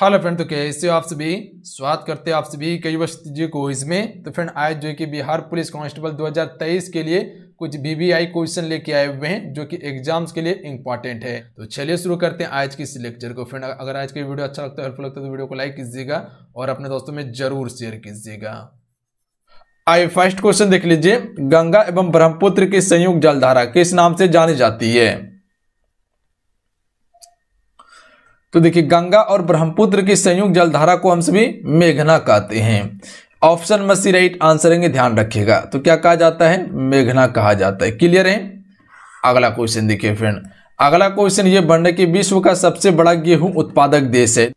hello friend तो कैसे हो आप सभी स्वागत करते हैं आप सभी कई वर्ष जी को इसमें तो फ्रेंड आज जो कि बिहार पुलिस कांस्टेबल 2023 के लिए कुछ आई क्वेश्चन लेके आए हुए हैं जो कि एग्जाम्स के लिए इंपॉर्टेंट है तो चलिए शुरू करते हैं आज की इस लेक्चर को फ्रेंड अगर आज की वीडियो अच्छा लगता है हेल्पफुल लगता है तो वीडियो को लाइक कीजिएगा और अपने दोस्तों में जरूर शेयर कीजिएगा आइए फर्स्ट क्वेश्चन देख लीजिए गंगा एवं ब्रह्मपुत्र की संयुक्त जलधारा किस नाम से जानी जाती है तो देखिए गंगा और ब्रह्मपुत्र की संयुक्त जलधारा को हम सभी मेघना कहते हैं ऑप्शन में सी राइट आंसर है ध्यान रखिएगा तो क्या कहा जाता है मेघना कहा जाता है क्लियर है अगला क्वेश्चन देखिए फ्रेंड अगला क्वेश्चन ये बन रहा है कि विश्व का सबसे बड़ा गेहूं उत्पादक देश है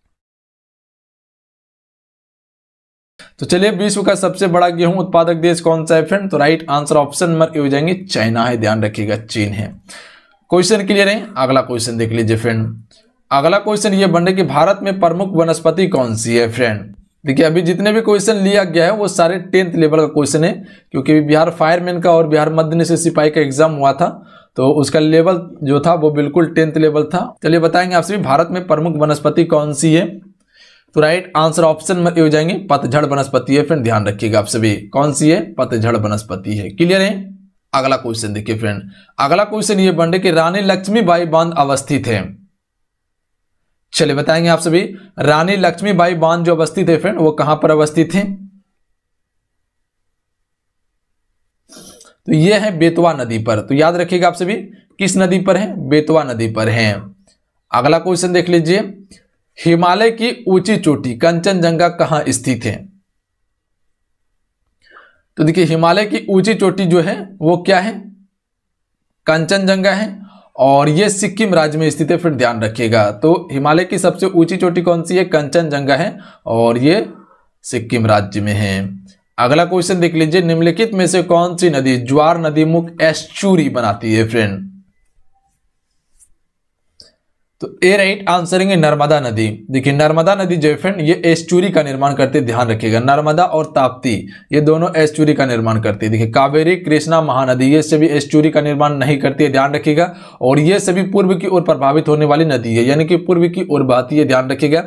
तो चलिए विश्व का सबसे बड़ा गेहूं उत्पादक देश कौन सा है फ्रेंड तो right answer option number A हो जाएंगे चाइना है ध्यान रखिएगा चीन है क्वेश्चन क्लियर है अगला क्वेश्चन देख लीजिए फ्रेंड अगला क्वेश्चन ये बन रहा है कि भारत में प्रमुख वनस्पति कौन सी है फ्रेंड देखिए अभी जितने भी क्वेश्चन लिया गया है वो सारे टेंथ लेवल का क्वेश्चन है क्योंकि बिहार फायरमैन का और बिहार मध्य निषेध सिपाही का एग्जाम हुआ था तो उसका लेवल जो था वो बिल्कुल टेंथ लेवल था चलिए बताएंगे आप सभी भारत में प्रमुख वनस्पति कौन सी है तो राइट आंसर ऑप्शन में हो जाएंगे पतझड़ वनस्पति है फ्रेंड ध्यान रखिएगा आप सभी कौन सी है पतझड़ वनस्पति है क्लियर है अगला क्वेश्चन देखिए फ्रेंड अगला क्वेश्चन ये बन रहे कि रानी लक्ष्मीबाई बांध अवस्थित है चलिए बताएंगे आप सभी रानी लक्ष्मीबाई बांध जो अवस्थित है फ्रेंड वो कहां पर अवस्थित है तो ये है बेतवा नदी पर तो याद रखिएगा आप सभी किस नदी पर है बेतवा नदी पर है अगला क्वेश्चन देख लीजिए हिमालय की ऊंची चोटी कंचनजंगा कहां स्थित है तो देखिए हिमालय की ऊंची चोटी जो है वो क्या है कंचनजंगा है और ये सिक्किम राज्य में स्थित है फिर ध्यान रखिएगा तो हिमालय की सबसे ऊंची चोटी कौन सी है कंचनजंगा है और ये सिक्किम राज्य में है अगला क्वेश्चन देख लीजिए निम्नलिखित में से कौन सी नदी ज्वार नदी मुख एस्चूरी बनाती है फ्रेंड तो ए राइट आंसर है नर्मदा नदी देखिए नर्मदा नदी जो फ्रेंड ये एस्टूरी का निर्माण करते ध्यान रखिएगा नर्मदा और ताप्ती ये दोनों एस्टूरी का निर्माण करती है देखिए कावेरी कृष्णा महानदी ये सभी एस्टूरी का निर्माण नहीं करती है ध्यान रखिएगा और ये सभी पूर्व की ओर प्रभावित होने वाली नदी है यानी कि पूर्व की ओर बहती है ध्यान रखिएगा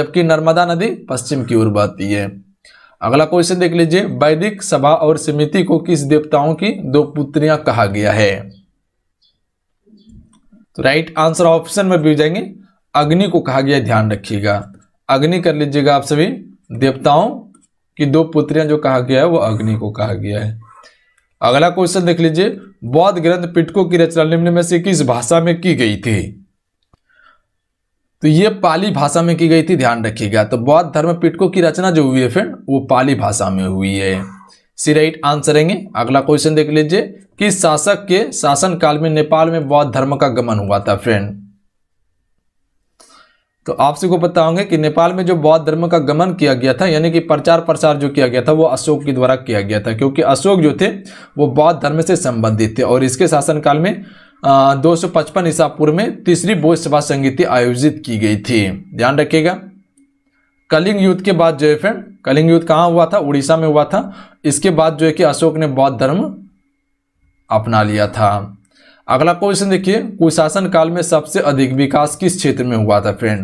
जबकि नर्मदा नदी पश्चिम की ओर बहती है अगला क्वेश्चन देख लीजिए वैदिक सभा और समिति को किस देवताओं की दो पुत्रियां कहा गया है तो राइट आंसर ऑप्शन में भी जाएंगे अग्नि को कहा गया ध्यान रखिएगा अग्नि कर लीजिएगा आप सभी देवताओं की दो पुत्रियां जो कहा गया है वो अग्नि को कहा गया है अगला क्वेश्चन देख लीजिए बौद्ध ग्रंथ पिटको की रचना निम्न में से किस भाषा में की गई थी तो ये पाली भाषा में की गई थी ध्यान रखिएगा तो बौद्ध धर्म पिटको की रचना जो हुई है फिर वो पाली भाषा में हुई है सी राइट आंसर रहेंगे अगला क्वेश्चन देख लीजिए कि शासक के शासन काल में नेपाल में बौद्ध धर्म का गमन हुआ था फ्रेंड तो आप सबको पता होंगे कि नेपाल में जो बौद्ध धर्म का गमन किया गया था यानी कि प्रचार प्रसार जो किया गया था वो अशोक के द्वारा किया गया था क्योंकि अशोक जो थे वो बौद्ध धर्म से संबंधित थे और इसके शासनकाल में दो सौ पचपन ईसा पूर्व में तीसरी बोध सभा संगीति आयोजित की गई थी ध्यान रखिएगा कलिंग युद्ध के बाद जो है कलिंग युद्ध कहाँ हुआ था उड़ीसा में हुआ था इसके बाद जो है कि अशोक ने बौद्ध धर्म अपना लिया था अगला क्वेश्चन देखिए कुशासन काल में सबसे अधिक विकास किस क्षेत्र में हुआ था फ्रेंड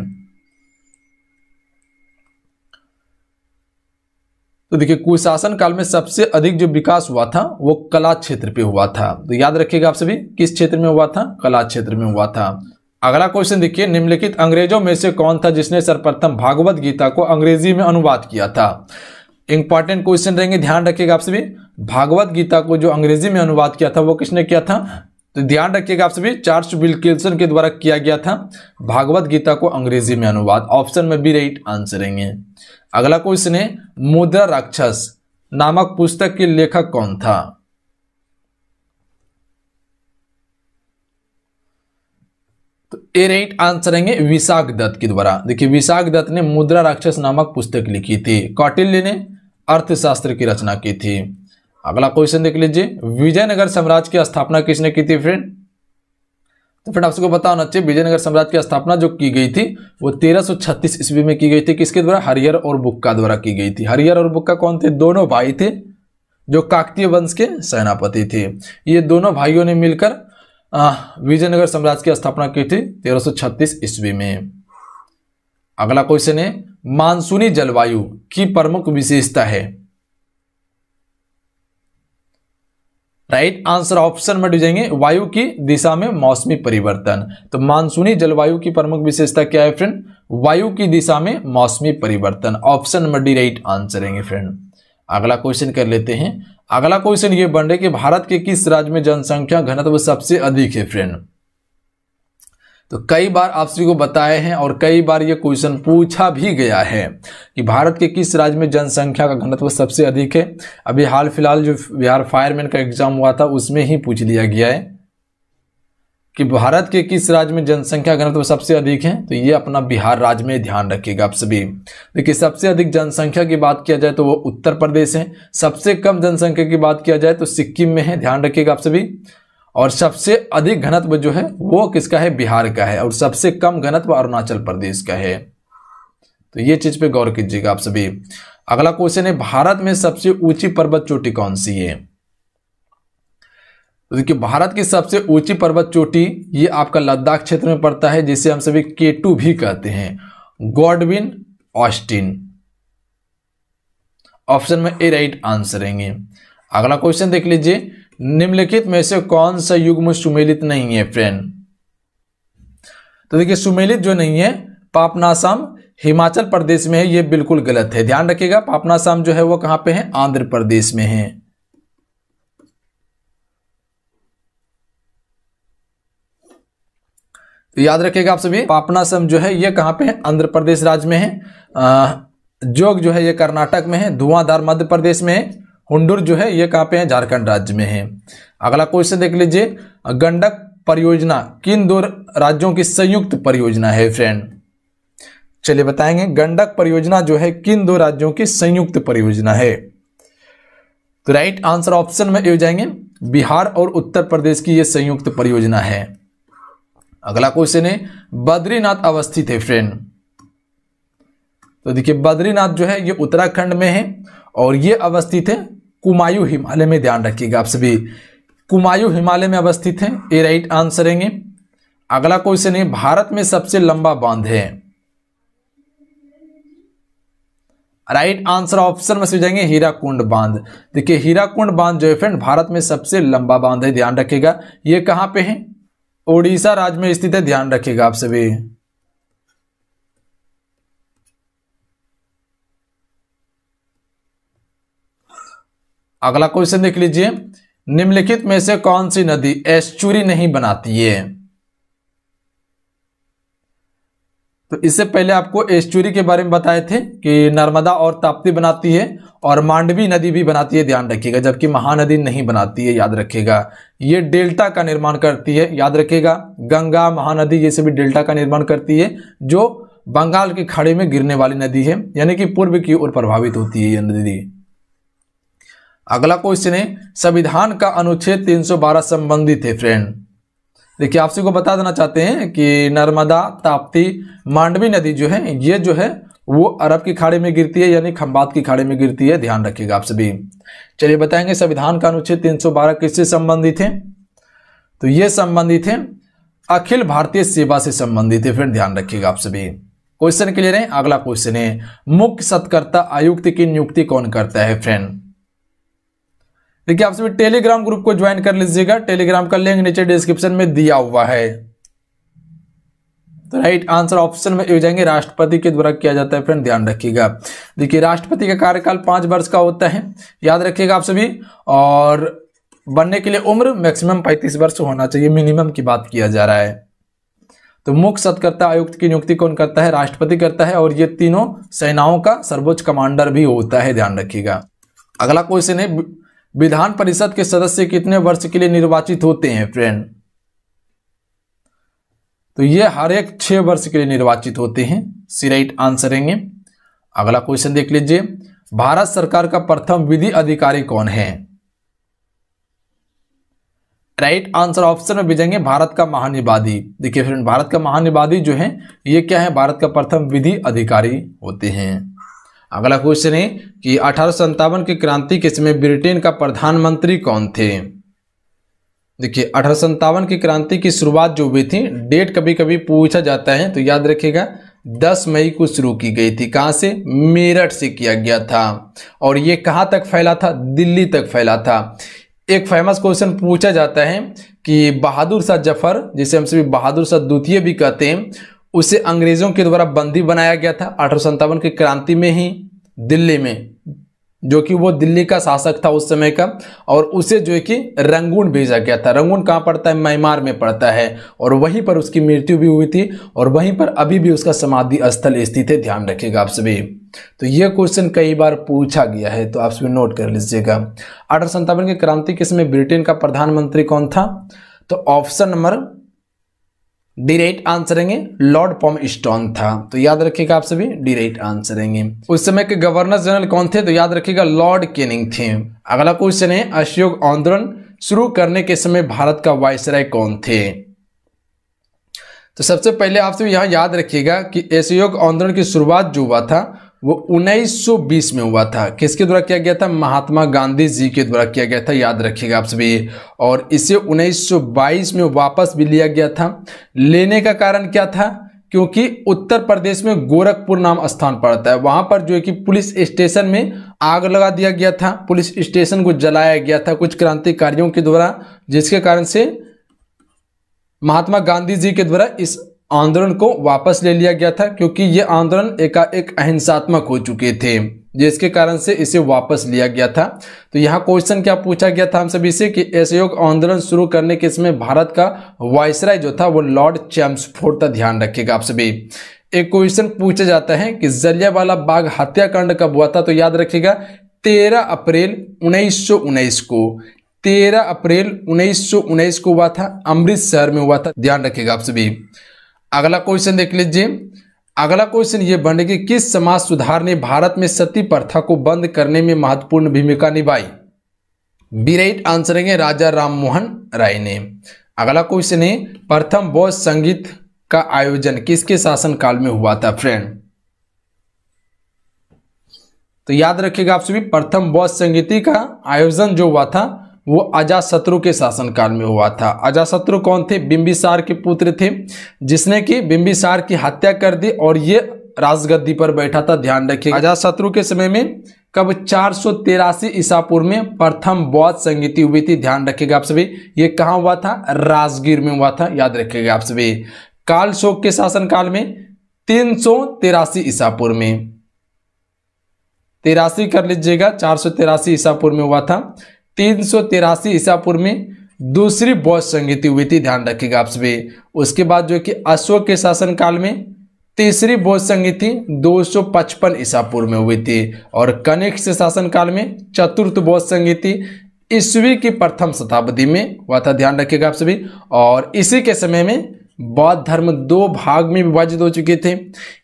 तो देखिए कुशासन काल में सबसे अधिक जो विकास हुआ था वो कला क्षेत्र पे हुआ था तो याद रखिएगा आप सभी किस क्षेत्र में हुआ था कला क्षेत्र में हुआ था अगला क्वेश्चन देखिए निम्नलिखित अंग्रेजों में से कौन था जिसने सर्वप्रथम भागवत गीता को अंग्रेजी में अनुवाद किया था इंपॉर्टेंट क्वेश्चन रहेंगे ध्यान रखिएगा आप सभी भागवत गीता को जो अंग्रेजी में अनुवाद किया था वो किसने किया था तो ध्यान रखिएगा आप सभी चार्ल्स विल्किल्सन के द्वारा किया गया था भागवत गीता को अंग्रेजी में अनुवाद ऑप्शन में बी राइट आंसर रहेंगे अगला क्वेश्चन है मुद्रा राक्षस नामक पुस्तक के लेखक कौन था ए राइट आंसर आएंगे विशाख दत्त के द्वारा देखिए विशाख दत्त ने मुद्रा राक्षस नामक पुस्तक लिखी थी कौटिल्य ने अर्थशास्त्र की रचना की थी अगला क्वेश्चन देख लीजिए विजयनगर साम्राज्य की स्थापना किसने की थी फ्रेंड तो फ्रेंड आप सबको होना चाहिए विजयनगर साम्राज्य की स्थापना जो की गई थी वो 1336 ईस्वी में की गई थी किसके द्वारा हरिहर और बुक्का द्वारा की गई थी हरिहर और बुक्का कौन थे दोनों भाई थे जो काकतीय वंश के सेनापति थे ये दोनों भाइयों ने मिलकर विजयनगर साम्राज्य की स्थापना की थी 1336 ईस्वी में अगला क्वेश्चन है मानसूनी जलवायु की प्रमुख विशेषता है राइट आंसर ऑप्शन में जाएंगे वायु की दिशा में मौसमी परिवर्तन तो मानसूनी जलवायु की प्रमुख विशेषता क्या है फ्रेंड वायु की दिशा में मौसमी परिवर्तन option number D right answer है फ्रेंड अगला क्वेश्चन कर लेते हैं अगला क्वेश्चन ये बन रहे कि भारत के किस राज्य में जनसंख्या घनत्व सबसे अधिक है फ्रेंड तो कई बार आप सभी को बताए हैं और कई बार ये क्वेश्चन पूछा भी गया है कि भारत के किस राज्य में जनसंख्या का घनत्व सबसे अधिक है अभी हाल फिलहाल जो बिहार फायरमैन का एग्जाम हुआ था उसमें ही पूछ लिया गया है कि भारत के किस राज्य में जनसंख्या घनत्व सबसे अधिक है तो ये अपना बिहार राज्य में ध्यान रखिएगा आप सभी देखिए सबसे अधिक जनसंख्या की बात किया जाए तो वो उत्तर प्रदेश है सबसे कम जनसंख्या की बात किया जाए तो सिक्किम में है ध्यान रखिएगा आप सभी और सबसे अधिक घनत्व जो है वो किसका है बिहार का है और सबसे कम घनत्व अरुणाचल प्रदेश का है तो ये चीज पे गौर कीजिएगा आप सभी अगला क्वेश्चन है भारत में सबसे ऊंची पर्वत चोटी कौन सी है तो देखिए भारत की सबसे ऊंची पर्वत चोटी ये आपका लद्दाख क्षेत्र में पड़ता है जिसे हम सभी केटू भी कहते हैं गॉडविन ऑस्टिन ऑप्शन में ए राइट आंसर रहेंगे अगला क्वेश्चन देख लीजिए निम्नलिखित में से कौन सा युग्म सुमेलित नहीं है फ्रेंड तो देखिए सुमेलित जो नहीं है पापनासाम हिमाचल प्रदेश में है ये बिल्कुल गलत है ध्यान रखिएगा पापनासाम जो है वो कहां पे है आंध्र प्रदेश में है तो याद रखिएगा आप सभी पापनासम जो है ये कहाँ पे है आंध्र प्रदेश राज्य में है जोग जो है ये कर्नाटक में है धुआंधार मध्य प्रदेश में है हुंडुर जो है ये कहाँ पे है झारखंड राज्य में है अगला क्वेश्चन देख लीजिए गंडक परियोजना किन दो राज्यों की संयुक्त परियोजना है फ्रेंड चलिए बताएंगे गंडक परियोजना जो है किन दो राज्यों की संयुक्त परियोजना है तो राइट आंसर ऑप्शन में जाएंगे बिहार और उत्तर प्रदेश की यह संयुक्त परियोजना है अगला क्वेश्चन है बद्रीनाथ अवस्थित है फ्रेंड तो देखिए बद्रीनाथ जो है ये उत्तराखंड में है और ये अवस्थित है कुमायूं हिमालय में ध्यान रखिएगा आप सभी कुमायूं हिमालय में अवस्थित है ये राइट आंसर है अगला क्वेश्चन है भारत में सबसे लंबा बांध है राइट आंसर ऑप्शन में से जाएंगे हीराकुंड बांध देखिए हीराकुंड बांध जो है फ्रेंड भारत में सबसे लंबा बांध है ध्यान रखिएगा ये कहां पे है ओडिशा राज्य में स्थित है ध्यान रखिएगा आप सभी अगला क्वेश्चन देख लीजिए निम्नलिखित में से कौन सी नदी एस्चुरी नहीं बनाती है तो इससे पहले आपको एस्चुरी के बारे में बताए थे कि नर्मदा और ताप्ती बनाती है और मांडवी नदी भी बनाती है ध्यान रखिएगा जबकि महानदी नहीं बनाती है याद रखिएगा ये डेल्टा का निर्माण करती है याद रखिएगा गंगा महानदी ये सभी डेल्टा का निर्माण करती है जो बंगाल की खाड़ी में गिरने वाली नदी है यानी कि पूर्व की ओर प्रभावित होती है यह नदी अगला क्वेश्चन है संविधान का अनुच्छेद 312 संबंधित है फ्रेंड देखिए आपसे को बता देना चाहते हैं कि नर्मदा ताप्ती मांडवी नदी जो है ये जो है वो अरब की खाड़ी में गिरती है यानी खम्बात की खाड़ी में गिरती है ध्यान रखिएगा आप सभी चलिए बताएंगे संविधान का अनुच्छेद 312 किससे संबंधित है तो ये संबंधित है अखिल भारतीय सेवा से संबंधित है फिर ध्यान रखिएगा आप सभी क्वेश्चन क्लियर है अगला क्वेश्चन है मुख्य सत्कर्ता आयुक्त की नियुक्ति कौन करता है फ्रेंड देखिए आप सभी टेलीग्राम ग्रुप को ज्वाइन कर लीजिएगा टेलीग्राम का लिंक नीचे डिस्क्रिप्शन में दिया हुआ है तो राइट आंसर ऑप्शन में हो जाएंगे राष्ट्रपति के द्वारा किया जाता है फ्रेंड ध्यान रखिएगा देखिए राष्ट्रपति का कार्यकाल पांच वर्ष का होता है याद रखिएगा आप सभी और बनने के लिए उम्र मैक्सिमम पैंतीस वर्ष होना चाहिए मिनिमम की बात किया जा रहा है तो मुख्य सत्कर्ता आयुक्त की नियुक्ति कौन करता है राष्ट्रपति करता है और ये तीनों सेनाओं का सर्वोच्च कमांडर भी होता है ध्यान रखिएगा अगला क्वेश्चन है विधान परिषद के सदस्य कितने वर्ष के लिए निर्वाचित होते हैं फ्रेंड तो ये हर एक छह वर्ष के लिए निर्वाचित होते हैं सी राइट आंसर है अगला क्वेश्चन देख लीजिए भारत सरकार का प्रथम विधि अधिकारी कौन है राइट आंसर ऑप्शन में भेजेंगे भारत का महानिवादी देखिए फ्रेंड भारत का महानिवादी जो है ये क्या है भारत का प्रथम विधि अधिकारी होते हैं अगला क्वेश्चन है कि अठारह की क्रांति के समय ब्रिटेन का प्रधानमंत्री कौन थे देखिए अठारह की क्रांति की शुरुआत जो हुई थी डेट कभी कभी पूछा जाता है तो याद रखिएगा 10 मई को शुरू की गई थी कहाँ से मेरठ से किया गया था और ये कहाँ तक फैला था दिल्ली तक फैला था एक फेमस क्वेश्चन पूछा जाता है कि बहादुर शाह जफर जिसे हम सभी बहादुर शाह द्वितीय भी कहते हैं उसे अंग्रेजों के द्वारा बंदी बनाया गया था अठारह की क्रांति में ही दिल्ली में जो कि वो दिल्ली का शासक था उस समय का और उसे जो है कि रंगून भेजा गया था रंगून कहाँ पड़ता है म्यांमार में पड़ता है और वहीं पर उसकी मृत्यु भी हुई थी और वहीं पर अभी भी उसका समाधि स्थल स्थित है ध्यान रखिएगा आप सभी तो यह क्वेश्चन कई बार पूछा गया है तो आप सभी नोट कर लीजिएगा अठारह की क्रांति के समय ब्रिटेन का प्रधानमंत्री कौन था तो ऑप्शन नंबर डिरेट आंसरेंगे लॉर्ड पॉम स्टोन था तो याद रखिएगा आप सभी डिरेट आंसरेंगे उस समय के गवर्नर जनरल कौन थे तो याद रखिएगा लॉर्ड केनिंग थे अगला क्वेश्चन है अशोक आंदोलन शुरू करने के समय भारत का वायसराय कौन थे तो सबसे पहले आप सभी यहाँ याद रखिएगा कि अशोक आंदोलन की शुरुआत जो हुआ था वो 1920 में हुआ था किसके द्वारा किया गया था महात्मा गांधी जी के द्वारा किया गया था याद रखिएगा आप सभी और इसे 1922 में वापस भी लिया गया था लेने का कारण क्या था क्योंकि उत्तर प्रदेश में गोरखपुर नाम स्थान पड़ता है वहां पर जो है कि पुलिस स्टेशन में आग लगा दिया गया था पुलिस स्टेशन को जलाया गया था कुछ क्रांतिकारियों के द्वारा जिसके कारण से महात्मा गांधी जी के द्वारा इस आंदोलन को वापस ले लिया गया था क्योंकि ये आंदोलन एकाएक अहिंसात्मक हो चुके थे जिसके कारण से इसे वापस लिया गया था तो यहाँ क्वेश्चन क्या पूछा गया था हम सभी से कि असहयोग आंदोलन शुरू करने के इसमें भारत का वायसराय जो था वो लॉर्ड चैम्सफोर्ड का ध्यान रखेगा आप सभी एक क्वेश्चन पूछा जाता है कि जलियावाला बाग हत्याकांड कब हुआ था तो याद रखिएगा तेरह अप्रैल उन्नीस को तेरह अप्रैल उन्नीस को हुआ था अमृतसर में हुआ था ध्यान रखिएगा आप सभी अगला क्वेश्चन देख लीजिए अगला क्वेश्चन ये बने कि किस समाज सुधार ने भारत में सती प्रथा को बंद करने में महत्वपूर्ण भूमिका निभाई बी राइट आंसर है राजा राममोहन राय ने अगला क्वेश्चन है प्रथम बौद्ध संगीत का आयोजन किसके शासनकाल में हुआ था फ्रेंड तो याद रखिएगा आप सभी प्रथम बौद्ध संगीति का आयोजन जो हुआ था वो अजाशत्रु के शासनकाल में हुआ था अजाशत्रु कौन थे बिंबिसार के पुत्र थे जिसने कि बिंबिसार की हत्या कर दी और ये राजगद्दी पर बैठा था ध्यान रखिए अजाशत्रु के समय में कब चार सौ तिरासी ईसापुर में प्रथम बौद्ध संगीति हुई थी ध्यान रखिएगा आप सभी ये कहाँ हुआ था राजगीर में हुआ था याद रखिएगा आप सभी काल शोक के शासनकाल में तीन सौ तिरासी ईसापुर में तिरासी कर लीजिएगा चार सौ तिरासी ईसापुर में हुआ था तीन सौ तिरासी ईसा पूर्व में दूसरी बौद्ध संगीति हुई थी ध्यान रखिएगा आप सभी उसके बाद जो कि अशोक के शासनकाल में तीसरी बौद्ध संगीति दो सौ पचपन ईसा पूर्व में हुई थी और कनिष्क के शासनकाल में चतुर्थ बौद्ध संगीति ईस्वी की प्रथम शताब्दी में हुआ था ध्यान रखिएगा आप सभी और इसी के समय में बौद्ध धर्म दो भाग में विभाजित हो चुके थे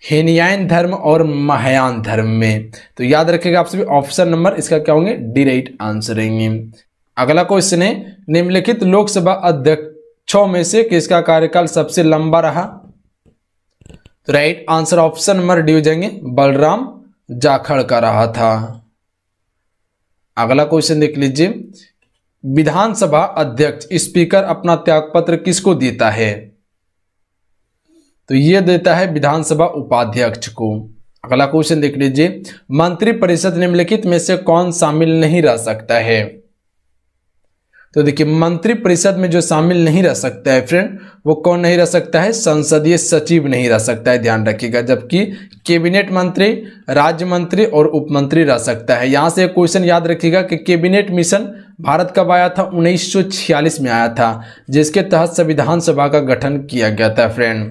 हेनियान धर्म और महायान धर्म में तो याद रखेगा आप सभी ऑप्शन नंबर इसका क्या होंगे डी राइट आंसर रहेंगे अगला क्वेश्चन है निम्नलिखित लोकसभा अध्यक्षों में से किसका कार्यकाल सबसे लंबा रहा तो right answer option number D हो जाएंगे बलराम जाखड़ का रहा था अगला क्वेश्चन देख लीजिए विधानसभा अध्यक्ष स्पीकर अपना त्यागपत्र किसको देता है तो ये देता है विधानसभा उपाध्यक्ष को अगला क्वेश्चन देख लीजिए मंत्रिपरिषद निम्नलिखित में से कौन शामिल नहीं रह सकता है तो देखिए मंत्रिपरिषद में जो शामिल नहीं रह सकता है फ्रेंड वो कौन नहीं रह सकता है संसदीय सचिव नहीं रह सकता है ध्यान रखिएगा जबकि कैबिनेट मंत्री राज्य मंत्री और उपमंत्री रह सकता है यहां से एक क्वेश्चन याद रखिएगा कि कैबिनेट मिशन भारत कब आया था 1946 में आया था जिसके तहत संविधान सभा का गठन किया गया था फ्रेंड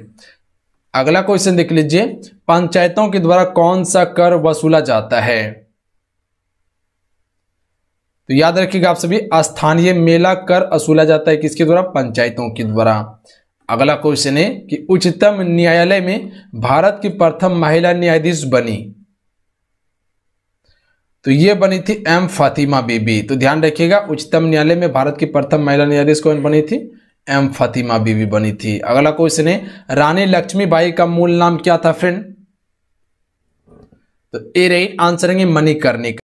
अगला क्वेश्चन देख लीजिए पंचायतों के द्वारा कौन सा कर वसूला जाता है तो याद रखिएगा आप सभी स्थानीय मेला कर वसूला जाता है किसके द्वारा पंचायतों के द्वारा अगला क्वेश्चन है कि उच्चतम न्यायालय में भारत की प्रथम महिला न्यायाधीश बनी तो ये बनी थी एम फातिमा बीबी तो ध्यान रखिएगा उच्चतम न्यायालय में भारत की प्रथम महिला न्यायाधीश कौन बनी थी एम फतिमा बीवी बनी थी अगला क्वेश्चन है रानी लक्ष्मीबाई का मूल नाम क्या था फ्रेंड तो ए रही आंसर है का